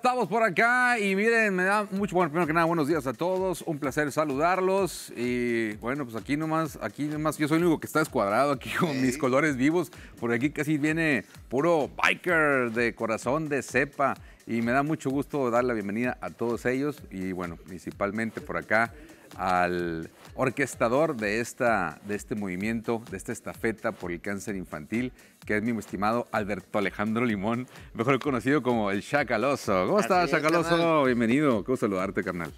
Estamos por acá y miren, me da mucho, bueno, primero que nada, buenos días a todos, un placer saludarlos y bueno, pues aquí nomás, aquí nomás, yo soy el único que está escuadrado aquí con mis colores vivos, por aquí casi viene puro biker de corazón, de cepa y me da mucho gusto dar la bienvenida a todos ellos y bueno, principalmente por acá al orquestador de, esta, de este movimiento, de esta estafeta por el cáncer infantil, que es mi estimado Alberto Alejandro Limón, mejor conocido como el Chacaloso. ¿Cómo estás, Chacaloso? Bienvenido, cómo saludarte, carnal.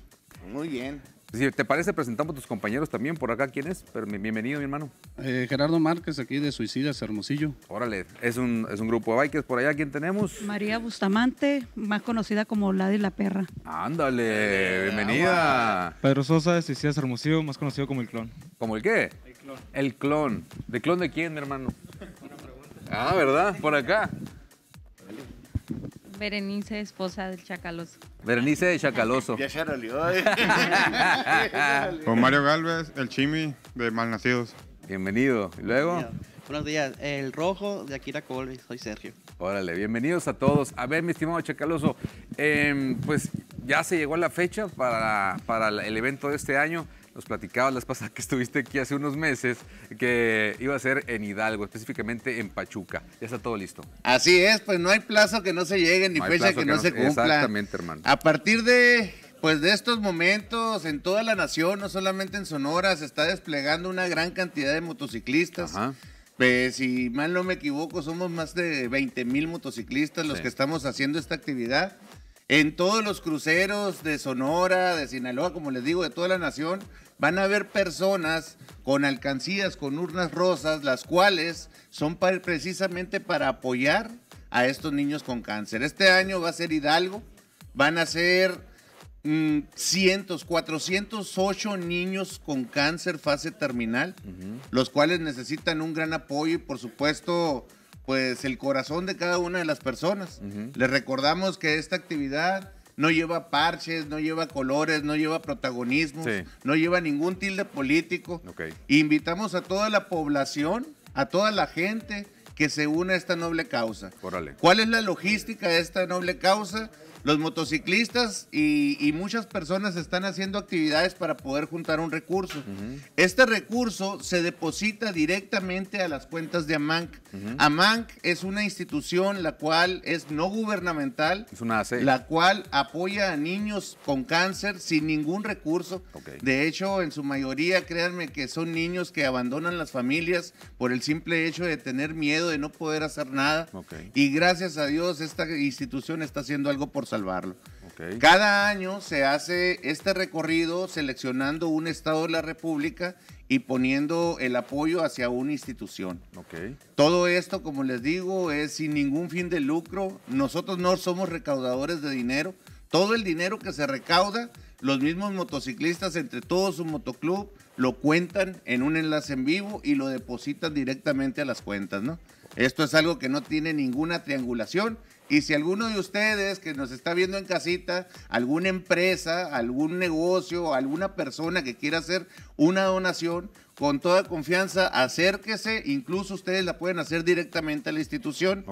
Muy bien. Si te parece, presentamos a tus compañeros también por acá. ¿Quién es? Pero bienvenido, mi hermano. Eh, Gerardo Márquez, aquí de Suicidas Hermosillo. Órale, es un, es un grupo de bikers por allá. ¿Quién tenemos? María Bustamante, más conocida como la la perra. Ándale, bienvenida. Pedro Sosa, de Suicidas Hermosillo, más conocido como el clon. ¿Como el qué? El clon. El clon. ¿De clon de quién, hermano? Una pregunta. Ah, ¿verdad? Por acá. Berenice, esposa del Chacaloso. Berenice de Chacaloso. Ya se eh. Con Mario Galvez, el Chimi de Malnacidos. Bienvenido. luego? Buenos días. El Rojo de Akira Colby. Soy Sergio. Órale, bienvenidos a todos. A ver, mi estimado Chacaloso, em, pues ya se llegó la fecha para, para el evento de este año. Nos platicabas las pasadas que estuviste aquí hace unos meses que iba a ser en Hidalgo, específicamente en Pachuca. Ya está todo listo. Así es, pues no hay plazo que no se llegue ni fecha que, no, se cumpla. Exactamente, hermano. A partir de pues de estos momentos en toda la nación, no solamente en Sonora, se está desplegando una gran cantidad de motociclistas. Pues si mal no me equivoco, somos más de 20 mil motociclistas los que estamos haciendo esta actividad. En todos los cruceros de Sonora, de Sinaloa, como les digo, de toda la nación, van a haber personas con alcancías, con urnas rosas, las cuales son precisamente para apoyar a estos niños con cáncer. Este año va a ser Hidalgo, van a ser mm, cientos, 408 niños con cáncer fase terminal, los cuales necesitan un gran apoyo y por supuesto pues el corazón de cada una de las personas. Les recordamos que esta actividad no lleva parches, no lleva colores, no lleva protagonismos, no lleva ningún tilde político. Invitamos a toda la población, a toda la gente que se une a esta noble causa. ¿Cuál es la logística de esta noble causa? los motociclistas y, muchas personas están haciendo actividades para poder juntar un recurso. Este recurso se deposita directamente a las cuentas de AMANC. AMANC es una institución la cual es no gubernamental, la cual apoya a niños con cáncer sin ningún recurso. De hecho, en su mayoría, créanme que son niños que abandonan las familias por el simple hecho de tener miedo de no poder hacer nada. Y gracias a Dios esta institución está haciendo algo por salvarlo. Cada año se hace este recorrido seleccionando un estado de la República y poniendo el apoyo hacia una institución. Todo esto, como les digo, es sin ningún fin de lucro. Nosotros no somos recaudadores de dinero. Todo el dinero que se recauda, los mismos motociclistas entre todos su motoclub lo cuentan en un enlace en vivo y lo depositan directamente a las cuentas, ¿no? Esto es algo que no tiene ninguna triangulación y si alguno de ustedes que nos está viendo en casita, alguna empresa, algún negocio, alguna persona que quiera hacer una donación, con toda confianza, acérquese, incluso ustedes la pueden hacer directamente a la institución.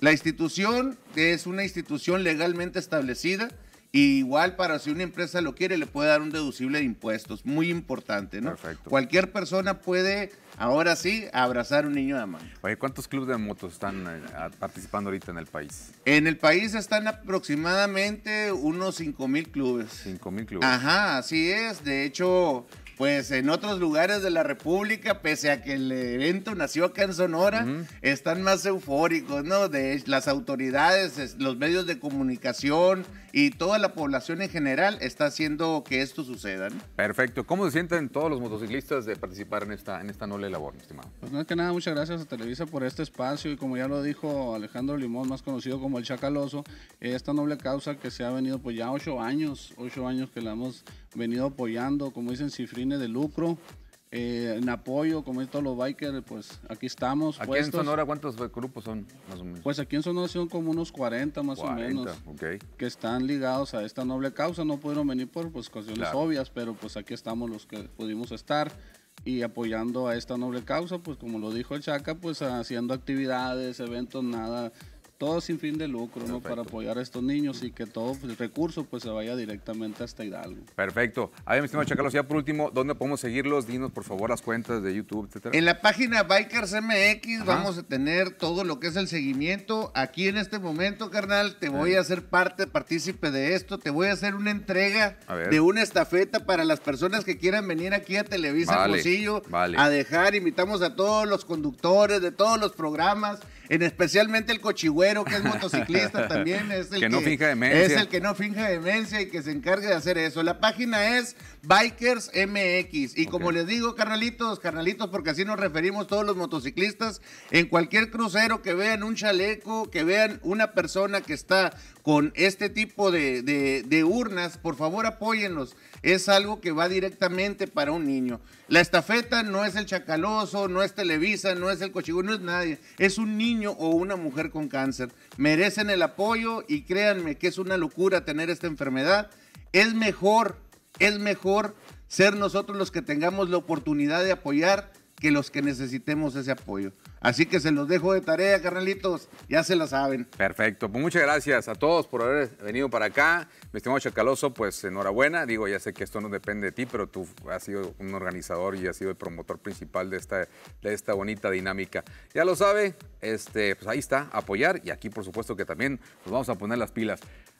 La institución es una institución legalmente establecida, igual para si una empresa lo quiere, le puede dar un deducible de impuestos. Muy importante, ¿no? Perfecto. Cualquier persona puede, ahora sí, abrazar un niño de mano. Oye, ¿cuántos clubes de motos están eh, participando ahorita en el país? En el país están aproximadamente unos 5 mil clubes. 5 mil clubes. Ajá, así es. De hecho, pues en otros lugares de la República, pese a que el evento nació acá en Sonora, están más eufóricos, ¿no? De las autoridades, los medios de comunicación y toda la población en general está haciendo que esto suceda, ¿no? Perfecto. ¿Cómo se sienten todos los motociclistas de participar en esta, en esta noble labor, mi estimado? Pues que nada, muchas gracias a Televisa por este espacio y como ya lo dijo Alejandro Limón, más conocido como el Chacaloso, esta noble causa que se ha venido pues ya ocho años, ocho años que la hemos venido apoyando, como dicen, cifrines de lucro. Eh, en apoyo, como todos los bikers, pues aquí estamos. ¿Aquí en Sonora cuántos grupos son, Pues aquí en Sonora son como unos 40 más o menos que están ligados a esta noble causa. No pudieron venir por pues, cuestiones obvias, pero pues aquí estamos los que pudimos estar y apoyando a esta noble causa, pues como lo dijo el Chaca, pues haciendo actividades, eventos, nada todo sin fin de lucro, ¿no? Para apoyar a estos niños y que todo pues, el recurso pues se vaya directamente hasta Hidalgo. Perfecto. A ver, mi estimado Chacalos, ya por último, ¿dónde podemos seguirlos? Dinos, por favor, las cuentas de YouTube, etcétera. En la página Bikers MX vamos a tener todo lo que es el seguimiento. Aquí en este momento, carnal, te voy a hacer parte, partícipe de esto. Te voy a hacer una entrega de una estafeta para las personas que quieran venir aquí a Televisa vale, vale. a dejar. Invitamos a todos los conductores de todos los programas en especialmente el cochigüero, que es motociclista también, es el que, no finja demencia. el que no finja demencia y que se encargue de hacer eso. La página es Bikers MX. Y como les digo, carnalitos, carnalitos, porque así nos referimos todos los motociclistas, en cualquier crucero que vean un chaleco, que vean una persona que está con este tipo de, urnas, por favor apóyenlos es algo que va directamente para un niño. La estafeta no es el chacaloso, no es Televisa, no es el cochigón, no es nadie. Es un niño o una mujer con cáncer. Merecen el apoyo y créanme que es una locura tener esta enfermedad. Es mejor, es mejor ser nosotros los que tengamos la oportunidad de apoyar que los que necesitemos ese apoyo. Así que se los dejo de tarea, carnalitos, ya se la saben. Perfecto, pues muchas gracias a todos por haber venido para acá. Mi estimado Chacaloso, pues enhorabuena. Digo, ya sé que esto no depende de ti, pero tú has sido un organizador y has sido el promotor principal de esta, de esta bonita dinámica. Ya lo sabe, este, pues ahí está, apoyar y aquí por supuesto que también nos vamos a poner las pilas.